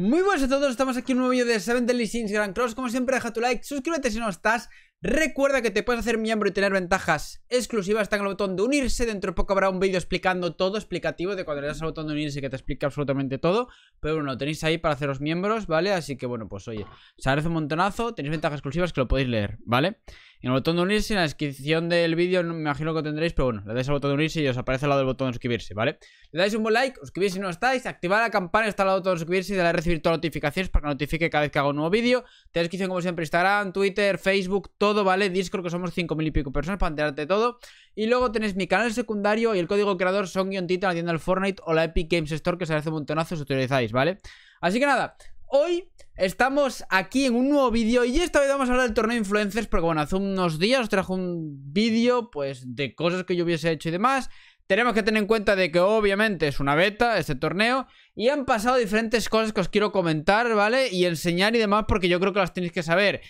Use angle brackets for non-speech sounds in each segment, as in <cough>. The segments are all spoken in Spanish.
Muy buenas a todos, estamos aquí en un nuevo vídeo de 7 Deadly Sins Grand Cross Como siempre deja tu like, suscríbete si no estás Recuerda que te puedes hacer miembro y tener ventajas exclusivas Está en el botón de unirse, dentro de poco habrá un vídeo explicando todo Explicativo de cuando le das al botón de unirse que te explica absolutamente todo Pero bueno, lo tenéis ahí para haceros miembros, ¿vale? Así que bueno, pues oye, se agradece un montonazo Tenéis ventajas exclusivas que lo podéis leer, ¿vale? vale en el botón de unirse, en la descripción del vídeo, no me imagino que tendréis, pero bueno, le dais al botón de unirse y os aparece al lado del botón de suscribirse, ¿vale? Le dais un buen like, os suscribís si no estáis, activar la campana, está al lado del botón de suscribirse y a recibir todas las notificaciones para que notifique cada vez que haga un nuevo vídeo. Te descripción, como siempre, Instagram, Twitter, Facebook, todo, ¿vale? Discord, que somos 5.000 y pico personas para enterarte de todo. Y luego tenéis mi canal secundario y el código creador son guion en la tienda del Fortnite o la Epic Games Store, que se hace un montonazo si utilizáis, ¿vale? Así que nada, Hoy estamos aquí en un nuevo vídeo y esta vez vamos a hablar del torneo de influencers porque bueno, hace unos días os trajo un vídeo pues de cosas que yo hubiese hecho y demás. Tenemos que tener en cuenta de que obviamente es una beta este torneo y han pasado diferentes cosas que os quiero comentar, ¿vale? Y enseñar y demás porque yo creo que las tenéis que saber.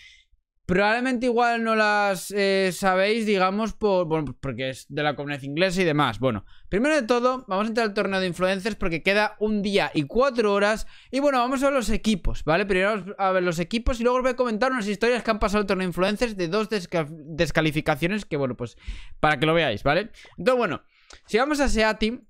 Probablemente igual no las eh, sabéis, digamos, por, bueno, porque es de la comunidad inglesa y demás. Bueno, primero de todo, vamos a entrar al torneo de influencers porque queda un día y cuatro horas. Y bueno, vamos a ver los equipos, ¿vale? Primero a ver los equipos y luego os voy a comentar unas historias que han pasado el torneo de influencers de dos descalificaciones que, bueno, pues para que lo veáis, ¿vale? Entonces, bueno, si vamos a Seatim,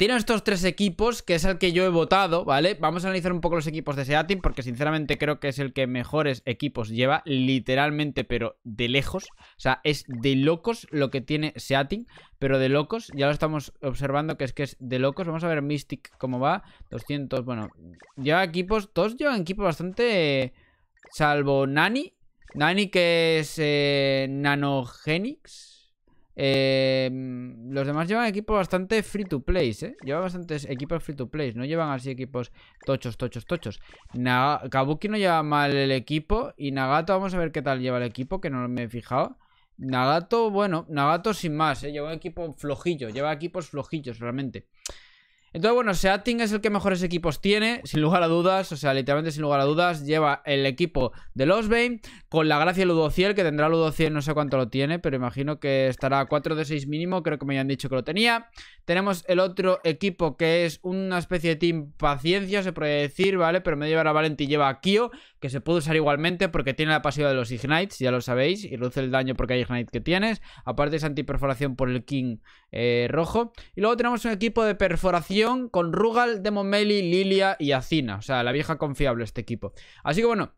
tiene estos tres equipos, que es el que yo he votado, ¿vale? Vamos a analizar un poco los equipos de Seatin, porque sinceramente creo que es el que mejores equipos lleva, literalmente, pero de lejos. O sea, es de locos lo que tiene Seatin, pero de locos. Ya lo estamos observando que es que es de locos. Vamos a ver Mystic cómo va. 200, bueno, lleva equipos, todos llevan equipos bastante... Salvo Nani. Nani que es eh, Nanogenix. Em, los demás llevan equipos bastante free to play, ¿eh? Llevan bastantes equipos free to play. No llevan así equipos tochos, tochos, tochos. Kabuki no lleva mal el equipo. Y Nagato, vamos a ver qué tal lleva el equipo, que no me he fijado. Nagato, bueno, Nagato sin más, ¿eh? Lleva un equipo flojillo. Lleva equipos flojillos, realmente. Entonces, bueno, Seating es el que mejores equipos tiene, sin lugar a dudas, o sea, literalmente sin lugar a dudas, lleva el equipo de los con la gracia Ludociel, que tendrá Ludociel, no sé cuánto lo tiene, pero imagino que estará 4 de 6 mínimo, creo que me habían dicho que lo tenía. Tenemos el otro equipo que es una especie de team paciencia, se puede decir, ¿vale? Pero me llevará Valenti y lleva a Kyo que se puede usar igualmente porque tiene la pasiva de los Ignites, ya lo sabéis, y reduce el daño porque hay Ignite que tienes. Aparte es antiperforación por el King eh, rojo. Y luego tenemos un equipo de perforación con Rugal, Demomeli Lilia y Acina. O sea, la vieja confiable este equipo. Así que bueno,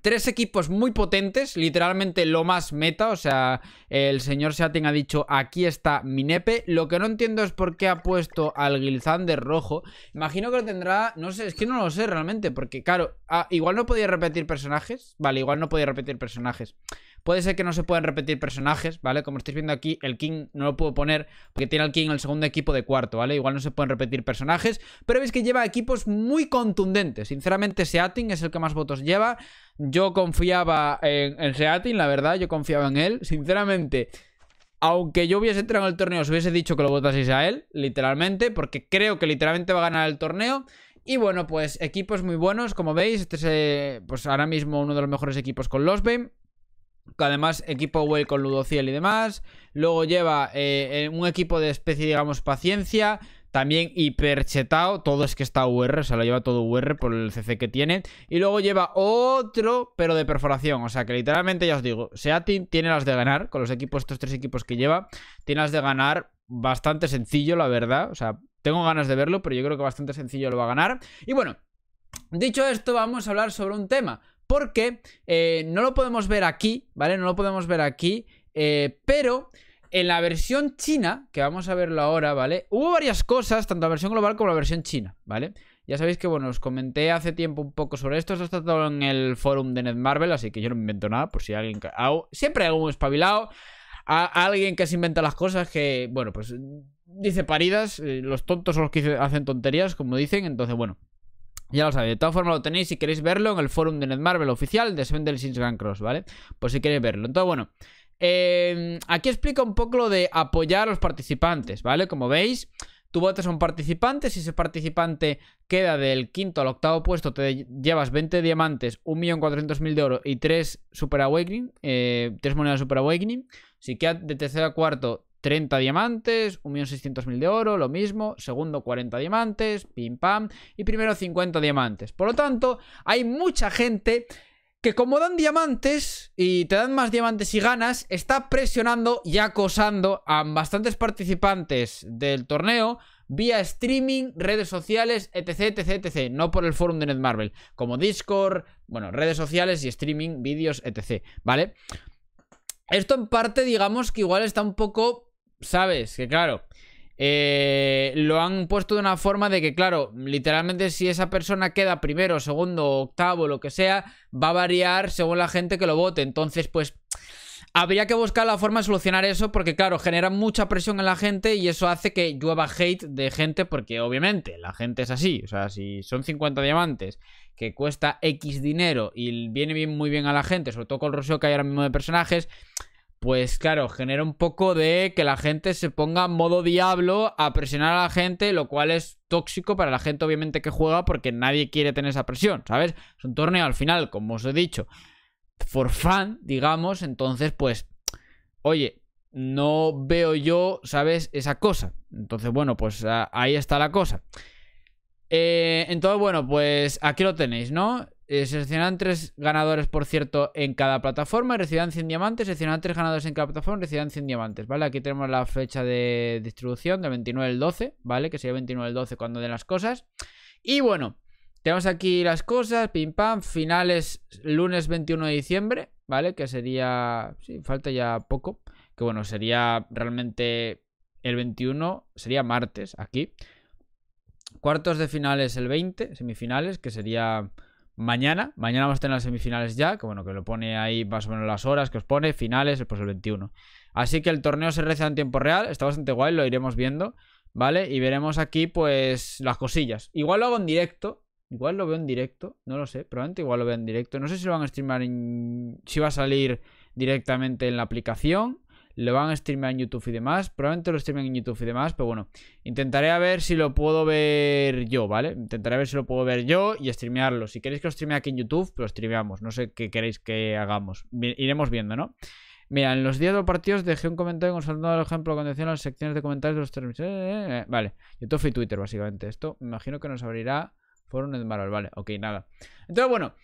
tres equipos muy potentes, literalmente lo más meta, o sea, el señor Seating ha dicho, aquí está Minepe, lo que no entiendo es por qué ha puesto al Gilzander rojo, imagino que lo tendrá, no sé, es que no lo sé realmente, porque claro, ah, igual no podía repetir personajes, vale, igual no podía repetir personajes, Puede ser que no se puedan repetir personajes, ¿vale? Como estáis viendo aquí, el King no lo puedo poner porque tiene al King el segundo equipo de cuarto, ¿vale? Igual no se pueden repetir personajes, pero veis que lleva equipos muy contundentes. Sinceramente, Seatin es el que más votos lleva. Yo confiaba en, Seatin, la verdad, yo confiaba en él. Sinceramente, aunque yo hubiese entrado al el torneo, os hubiese dicho que lo votaseis a él, literalmente, porque creo que literalmente va a ganar el torneo. Y bueno, pues equipos muy buenos, como veis, este es eh, pues ahora mismo uno de los mejores equipos con los Además, equipo Well con Ludociel y demás. Luego lleva eh, eh, un equipo de especie, digamos, paciencia. También Hiperchetao Todo es que está UR, o sea, lo lleva todo UR por el CC que tiene. Y luego lleva otro, pero de perforación. O sea, que literalmente ya os digo, Seatin tiene las de ganar. Con los equipos, estos tres equipos que lleva, tiene las de ganar bastante sencillo, la verdad. O sea, tengo ganas de verlo, pero yo creo que bastante sencillo lo va a ganar. Y bueno, dicho esto, vamos a hablar sobre un tema porque eh, no lo podemos ver aquí, ¿vale? No lo podemos ver aquí, eh, pero en la versión china, que vamos a verlo ahora, ¿vale? Hubo varias cosas, tanto la versión global como la versión china, ¿vale? Ya sabéis que, bueno, os comenté hace tiempo un poco sobre esto. Esto está todo en el forum de Marvel, así que yo no invento nada, por si alguien... Siempre hay un espabilado, a alguien que se inventa las cosas que, bueno, pues dice paridas, eh, los tontos son los que hacen tonterías, como dicen, entonces, bueno, ya lo sabéis, de todas formas lo tenéis si queréis verlo en el forum de Netmarvel oficial de Seven Sins Cross, ¿vale? Pues si queréis verlo. Entonces, bueno, em, aquí explica un poco lo de apoyar a los participantes, ¿vale? Como veis, Tu votas a un participante, si ese participante queda del quinto al octavo puesto, te llevas 20 diamantes, 1.400.000 de oro y 3 Super Awakening, 3 eh, monedas Super Awakening. Si queda de tercero a cuarto, 30 diamantes, 1.600.000 de oro, lo mismo, segundo 40 diamantes, pim pam, y primero 50 diamantes. Por lo tanto, hay mucha gente que como dan diamantes y te dan más diamantes y ganas, está presionando y acosando a bastantes participantes del torneo vía streaming, redes sociales, etc, etc, etc. No por el forum de Netmarble. como Discord, bueno, redes sociales y streaming, vídeos, etc, ¿vale? Esto en parte digamos que igual está un poco ¿Sabes? Que claro. Eh, lo han puesto de una forma de que, claro, literalmente si esa persona queda primero, segundo, octavo, lo que sea, va a variar según la gente que lo vote. Entonces, pues habría que buscar la forma de solucionar eso porque, claro, genera mucha presión en la gente y eso hace que llueva hate de gente porque, obviamente, la gente es así. O sea, si son 50 diamantes que cuesta X dinero y viene bien, muy bien a la gente, sobre todo con el roseo que hay ahora mismo de personajes, pues claro, genera un poco de que la gente se ponga en modo diablo a presionar a la gente, lo cual es tóxico para la gente obviamente que juega porque nadie quiere tener esa presión, ¿sabes? Es un torneo al final, como os he dicho, for fun, digamos, entonces pues, oye, no veo yo, ¿sabes? Esa cosa. Entonces, bueno, pues ahí está la cosa. Eh, entonces, bueno, pues aquí lo tenéis, ¿no? seleccionan eh, seleccionan tres ganadores, por cierto, en cada plataforma y recibirán 100 diamantes. seleccionan tres ganadores en cada plataforma y recibirán 100 diamantes, ¿vale? Aquí tenemos la fecha de distribución del 29 del 12, ¿vale? Que sería 29 del 12 cuando den las cosas. Y bueno, tenemos aquí las cosas, pim pam, finales lunes 21 de diciembre, ¿vale? Que sería... Sí, falta ya poco. Que bueno, sería realmente el 21, sería martes aquí. Cuartos de finales el 20, semifinales, que sería mañana. Mañana vamos a tener las semifinales ya, que bueno, que lo pone ahí más o menos las horas que os pone, finales, pues el 21. Así que el torneo se reza en tiempo real, está bastante guay, lo iremos viendo, ¿vale? Y veremos aquí, pues, las cosillas. Igual lo hago en directo, igual lo veo en directo, no lo sé, probablemente igual lo veo en directo. No sé si lo van a streamar, en... si va a salir directamente en la aplicación lo van a streamear en YouTube y demás. Probablemente lo streamen en YouTube y demás, pero bueno, intentaré a ver si lo puedo ver yo, ¿vale? Intentaré a ver si lo puedo ver yo y streamearlo. Si queréis que lo streame aquí en YouTube, lo streameamos. No sé qué queréis que hagamos. Iremos viendo, ¿no? Mira, en los días de los partidos dejé un comentario consultando el ejemplo cuando decían en las secciones de comentarios de los términos eh, eh, eh, Vale, YouTube y Twitter, básicamente. Esto me imagino que nos abrirá Foro Marvel Vale, ok, nada. Entonces, bueno.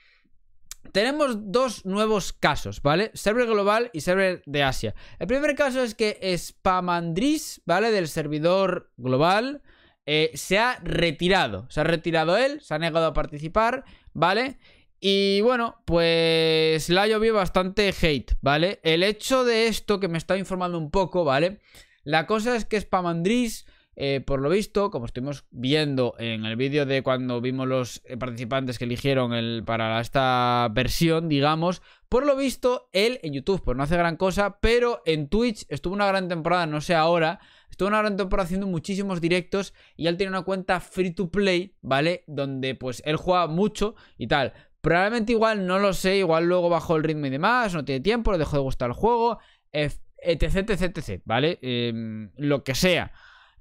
Tenemos dos nuevos casos, ¿vale? Server global y server de Asia. El primer caso es que Spamandris, ¿vale? Del servidor global, eh, se ha retirado. Se ha retirado él, se ha negado a participar, ¿vale? Y bueno, pues la llovió bastante hate, ¿vale? El hecho de esto que me está informando un poco, ¿vale? La cosa es que Spamandris eh, por lo visto, como estuvimos viendo en el vídeo de cuando vimos los eh, participantes que eligieron para esta versión, digamos, por lo visto, él en YouTube pues no hace gran cosa, pero en Twitch estuvo una gran temporada, no sé ahora, estuvo una gran temporada haciendo muchísimos directos y él tiene una cuenta free to play, ¿vale? Donde pues él juega mucho y tal. Probablemente igual, no lo sé, igual luego bajó el ritmo y demás, no tiene tiempo, le dejó de gustar el juego, etc, etc, etc, ¿vale? Em, lo que sea.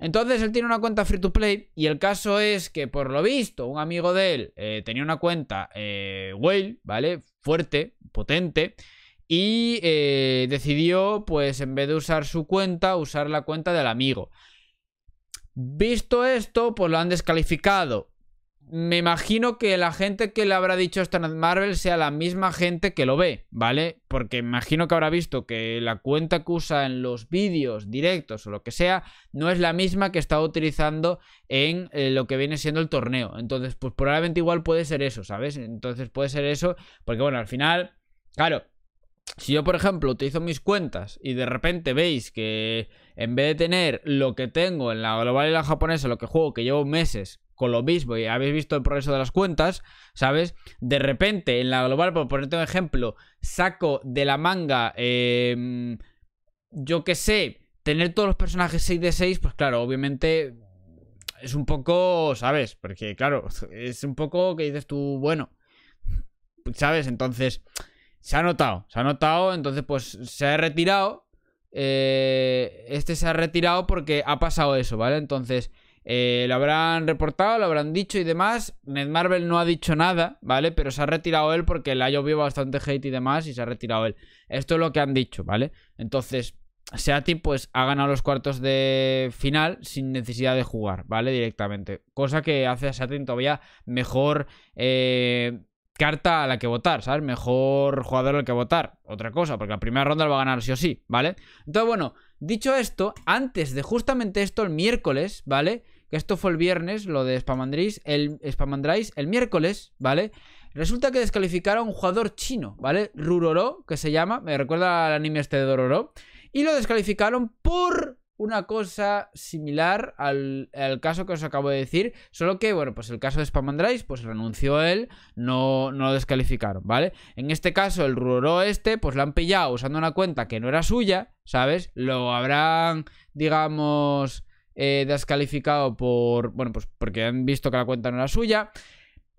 Entonces él tiene una cuenta free to play y el caso es que por lo visto un amigo de él eh, tenía una cuenta eh, whale, ¿vale? Fuerte, potente. Y eh, decidió, pues en vez de usar su cuenta, usar la cuenta del amigo. Visto esto, pues lo han descalificado me imagino que la gente que le habrá dicho esto en Marvel sea la misma gente que lo ve, ¿vale? Porque imagino que habrá visto que la cuenta que usa en los vídeos directos o lo que sea no es la misma que está utilizando en eh, lo que viene siendo el torneo. Entonces, pues probablemente igual puede ser eso, ¿sabes? Entonces puede ser eso, porque bueno, al final, claro, si yo, por ejemplo, utilizo mis cuentas y de repente veis que en vez de tener lo que tengo en la global y la japonesa, lo que juego, que llevo meses con lo mismo y habéis visto el progreso de las cuentas, ¿sabes? De repente, en la global, por ponerte un ejemplo, saco de la manga, em, yo qué sé, tener todos los personajes 6 de 6, pues claro, obviamente es un poco, ¿sabes? Porque claro, <laughs> es un poco que dices tú, bueno, ¿sabes? Entonces, se ha notado, se ha notado, entonces pues se ha retirado. Eh, este se ha retirado porque ha pasado eso, ¿vale? Entonces, eh, lo habrán reportado, lo habrán dicho y demás. Ned Marvel no ha dicho nada, ¿vale? Pero se ha retirado él porque le ha llovido bastante hate y demás y se ha retirado él. Esto es lo que han dicho, ¿vale? Entonces, Seatin, pues ha ganado los cuartos de final sin necesidad de jugar, ¿vale? Directamente. Cosa que hace a Seatin todavía mejor eh, carta a la que votar, ¿sabes? Mejor jugador al que votar. Otra cosa, porque la primera ronda lo va a ganar sí o sí, ¿vale? Entonces, bueno... Dicho esto, antes de justamente esto, el miércoles, ¿vale? Que esto fue el viernes, lo de Spamandris, el el miércoles, ¿vale? Resulta que descalificaron a un jugador chino, ¿vale? Ruroró, que se llama, me recuerda al anime este de Dororo. Y lo descalificaron por una cosa similar al, caso que os acabo de decir, solo que, bueno, pues el caso de Spamandrais, pues renunció él, no, no lo descalificaron, ¿vale? En este caso, el Ruró este, pues lo han pillado usando una cuenta que no era suya, ¿sabes? Lo habrán, digamos... Eh, descalificado por. Bueno, pues porque han visto que la cuenta no era suya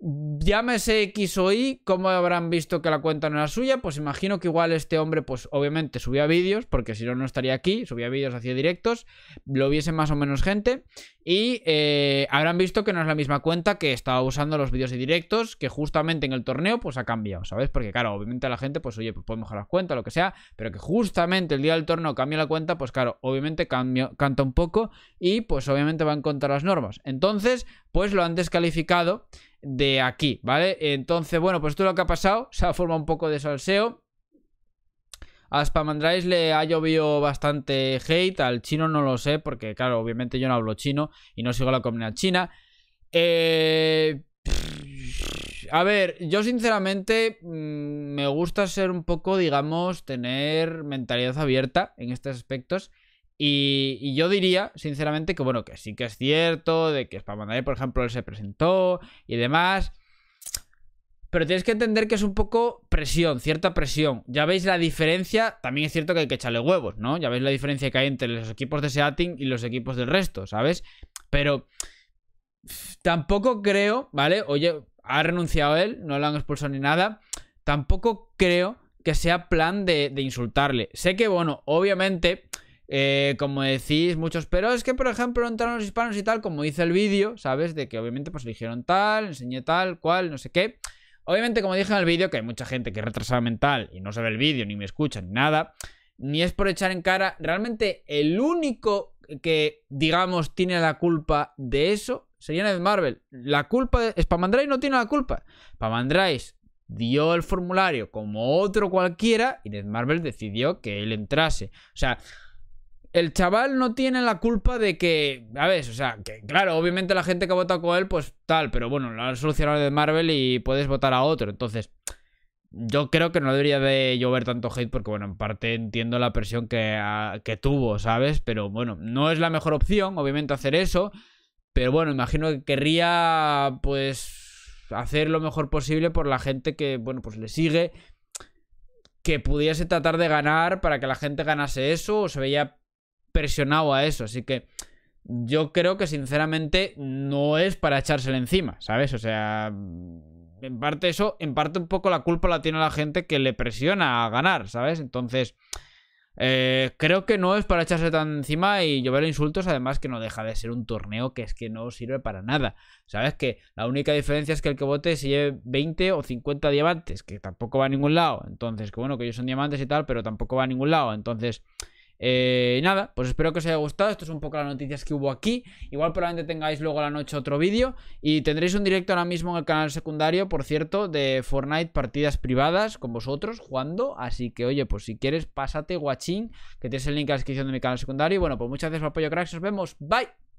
llámese X o Y, ¿cómo habrán visto que la cuenta no era suya? Pues imagino que igual este hombre, pues obviamente subía vídeos, porque si no, no estaría aquí, subía vídeos, hacía directos, lo viese más o menos gente, y eh, habrán visto que no es la misma cuenta que estaba usando los vídeos y directos, que justamente en el torneo, pues ha cambiado, ¿sabes? Porque claro, obviamente la gente, pues oye, pues puede mejorar las cuentas, lo que sea, pero que justamente el día del torneo cambia la cuenta, pues claro, obviamente cambio, canta un poco y pues obviamente va en contra las normas. Entonces, pues lo han descalificado de aquí, ¿vale? Entonces, bueno, pues esto es lo que ha pasado. Se ha formado un poco de salseo. A Spamandrais le ha llovido bastante hate. Al chino no lo sé, porque, claro, obviamente yo no hablo chino y no sigo la comunidad china. Eh, a ver, yo sinceramente mm, me gusta ser un poco, digamos, tener mentalidad abierta en estos aspectos. Y, yo diría, sinceramente, que bueno, que sí que es cierto, de que Spamanday, por ejemplo, él se presentó y demás. Pero tienes que entender que es un poco presión, cierta presión. Ya veis la diferencia, también es cierto que hay que echarle huevos, ¿no? Ya veis la diferencia que hay entre los equipos de Seating y los equipos del resto, ¿sabes? Pero tampoco creo, ¿vale? Oye, ha renunciado él, no lo han expulsado ni nada. Tampoco creo que sea plan de, de insultarle. Sé que, bueno, obviamente eh, como decís muchos, pero es que por ejemplo entraron los hispanos y tal, como dice el vídeo, ¿sabes? De que obviamente pues eligieron tal, enseñé tal, cual, no sé qué. Obviamente como dije en el vídeo, que hay mucha gente que es retrasada mental y no se ve el vídeo, ni me escucha, ni nada, ni es por echar en cara, realmente el único que digamos tiene la culpa de eso sería Ned Marvel. La culpa de... Spamandrice no tiene la culpa. Spamandrice dio el formulario como otro cualquiera y Ned Marvel decidió que él entrase. O sea, el chaval no tiene la culpa de que, a ver, o sea, que claro, obviamente la gente que ha votado con él, pues tal, pero bueno, lo han solucionado de Marvel y puedes votar a otro. Entonces, yo creo que no debería de llover tanto hate porque, bueno, en parte entiendo la presión que, tuvo, ¿sabes? Pero bueno, no es la mejor opción, obviamente, hacer eso. Pero bueno, imagino que querría, pues, hacer lo mejor posible por la gente que, bueno, pues le sigue. Que pudiese tratar de ganar para que la gente ganase eso, o se veía presionado a eso. Así que yo creo que sinceramente no es para echárselo encima, ¿sabes? O sea, en parte eso, en parte un poco la culpa la tiene la gente que le presiona a ganar, ¿sabes? Entonces, eh, creo que no es para echarse tan encima y llover insultos, además que no deja de ser un torneo que es que no sirve para nada, ¿sabes? Que la única diferencia es que el que vote se lleve 20 o 50 diamantes, que tampoco va a ningún lado, entonces, que bueno, que ellos son diamantes y tal, pero tampoco va a ningún lado, entonces... Eh, nada, pues espero que os haya gustado. Esto es un poco las noticias que hubo aquí. Igual probablemente tengáis luego a la noche otro vídeo. Y tendréis un directo ahora mismo en el canal secundario, por cierto, de Fortnite partidas privadas con vosotros jugando. Así que, oye, pues si quieres, pásate, guachín, que tienes el link en la descripción de mi canal secundario. Y bueno, pues muchas gracias por el apoyo, cracks. Nos vemos. Bye.